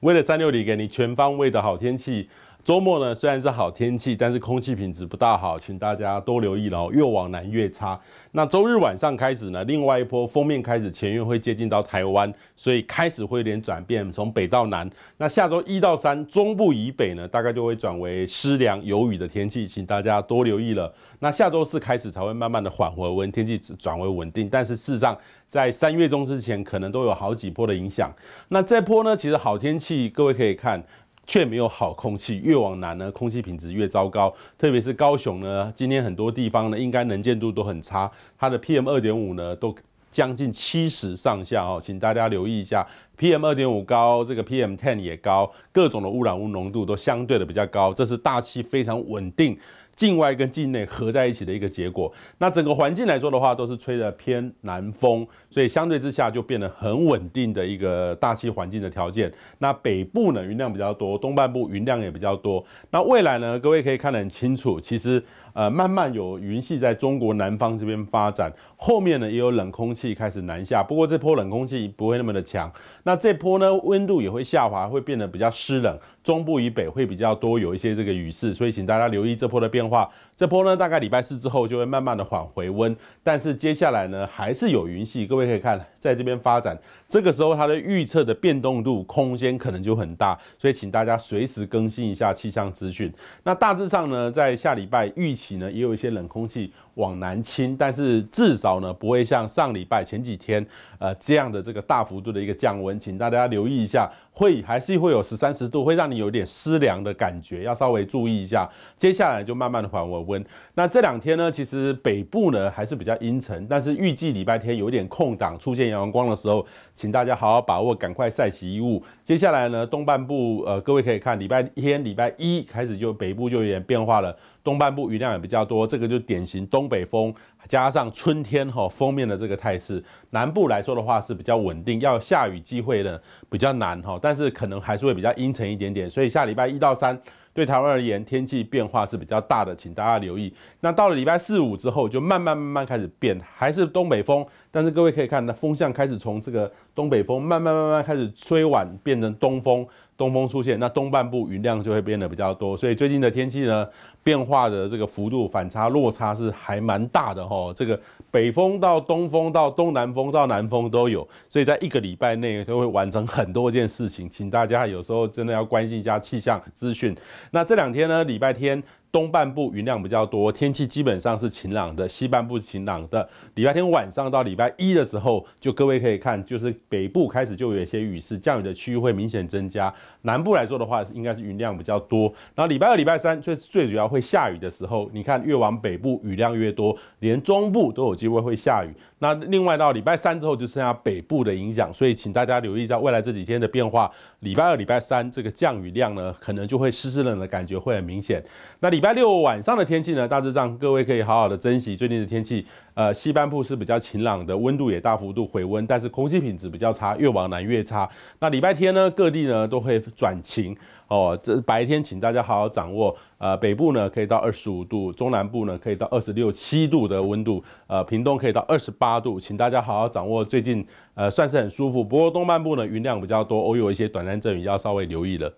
为了三六零，给你全方位的好天气。周末呢，虽然是好天气，但是空气品质不大好，请大家多留意了。越往南越差。那周日晚上开始呢，另外一波封面开始前运会接近到台湾，所以开始会有点转变，从北到南。那下周一到三，中部以北呢，大概就会转为湿凉有雨的天气，请大家多留意了。那下周四开始才会慢慢的缓和温，天气转为稳定。但是事实上，在三月中之前，可能都有好几波的影响。那这波呢，其实好天气，各位可以看。却没有好空气，越往南呢，空气品质越糟糕。特别是高雄呢，今天很多地方呢，应该能见度都很差，它的 PM 二点五呢都将近七十上下哦，请大家留意一下，PM 二点五高，这个 PM ten 也高，各种的污染物浓度都相对的比较高，这是大气非常稳定。境外跟境内合在一起的一个结果，那整个环境来说的话，都是吹的偏南风，所以相对之下就变得很稳定的一个大气环境的条件。那北部呢云量比较多，东半部云量也比较多。那未来呢，各位可以看得很清楚，其实。呃，慢慢有云系在中国南方这边发展，后面呢也有冷空气开始南下，不过这波冷空气不会那么的强。那这波呢，温度也会下滑，会变得比较湿冷。中部以北会比较多有一些这个雨势，所以请大家留意这波的变化。这波呢，大概礼拜四之后就会慢慢的缓回温，但是接下来呢，还是有云系，各位可以看在这边发展。这个时候它的预测的变动度空间可能就很大，所以请大家随时更新一下气象资讯。那大致上呢，在下礼拜预期。也有一些冷空气往南侵，但是至少呢不会像上礼拜前几天呃这样的这个大幅度的一个降温，请大家留意一下，会还是会有十三十度，会让你有点湿凉的感觉，要稍微注意一下。接下来就慢慢的缓温温。那这两天呢，其实北部呢还是比较阴沉，但是预计礼拜天有点空档出现阳光的时候，请大家好好把握，赶快晒洗衣物。接下来呢东半部呃各位可以看，礼拜天礼拜一开始就北部就有点变化了，东半部雨量。比较多，这个就典型东北风加上春天哈封面的这个态势。南部来说的话是比较稳定，要下雨机会呢比较难哈，但是可能还是会比较阴沉一点点。所以下礼拜一到三对台湾而言天气变化是比较大的，请大家留意。那到了礼拜四五之后就慢慢慢慢开始变，还是东北风，但是各位可以看，那风向开始从这个东北风慢慢慢慢开始吹晚变成东风。东风出现，那东半部云量就会变得比较多，所以最近的天气呢，变化的这个幅度、反差、落差是还蛮大的哈。这个北风到东风到东南风到南风都有，所以在一个礼拜内就会完成很多件事情，请大家有时候真的要关心一下气象资讯。那这两天呢，礼拜天。东半部云量比较多，天气基本上是晴朗的；西半部晴朗的。礼拜天晚上到礼拜一的时候，就各位可以看，就是北部开始就有一些雨势，降雨的区域会明显增加。南部来说的话，应该是云量比较多。然后礼拜二、礼拜三最最主要会下雨的时候，你看越往北部雨量越多，连中部都有机会会下雨。那另外到礼拜三之后，就剩下北部的影响，所以请大家留意一下未来这几天的变化。礼拜二、礼拜三这个降雨量呢，可能就会湿湿冷的感觉会很明显。那礼。礼拜六晚上的天气呢，大致上各位可以好好的珍惜最近的天气。呃，西半部是比较晴朗的，温度也大幅度回温，但是空气品质比较差，越往南越差。那礼拜天呢，各地呢都会转晴哦。这白天请大家好好掌握，呃，北部呢可以到二十五度，中南部呢可以到二十六七度的温度，呃，屏东可以到二十八度，请大家好好掌握最近，呃，算是很舒服。不过东半部呢，云量比较多，偶有一些短暂阵雨，要稍微留意了。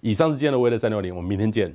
以上是今天的 weather 三六零，我们明天见。